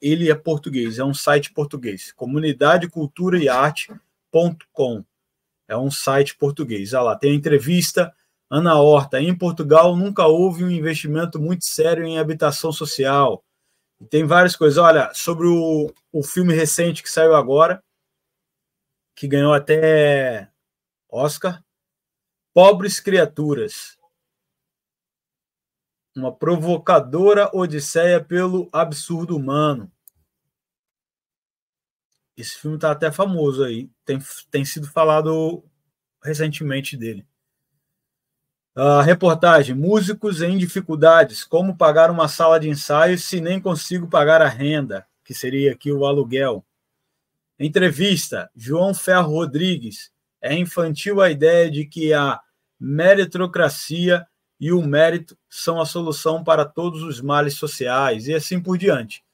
ele é português, é um site português. Comunidade, Cultura e Arte.com. É um site português. Olha lá, tem a entrevista. Ana Horta, em Portugal nunca houve um investimento muito sério em habitação social. E tem várias coisas. Olha, sobre o, o filme recente que saiu agora, que ganhou até Oscar, Pobres Criaturas uma provocadora odisseia pelo absurdo humano. Esse filme está até famoso aí, tem, tem sido falado recentemente dele. A reportagem: Músicos em dificuldades. Como pagar uma sala de ensaio se nem consigo pagar a renda, que seria aqui o aluguel. Entrevista: João Ferro Rodrigues. É infantil a ideia de que a meritocracia e o mérito são a solução para todos os males sociais, e assim por diante.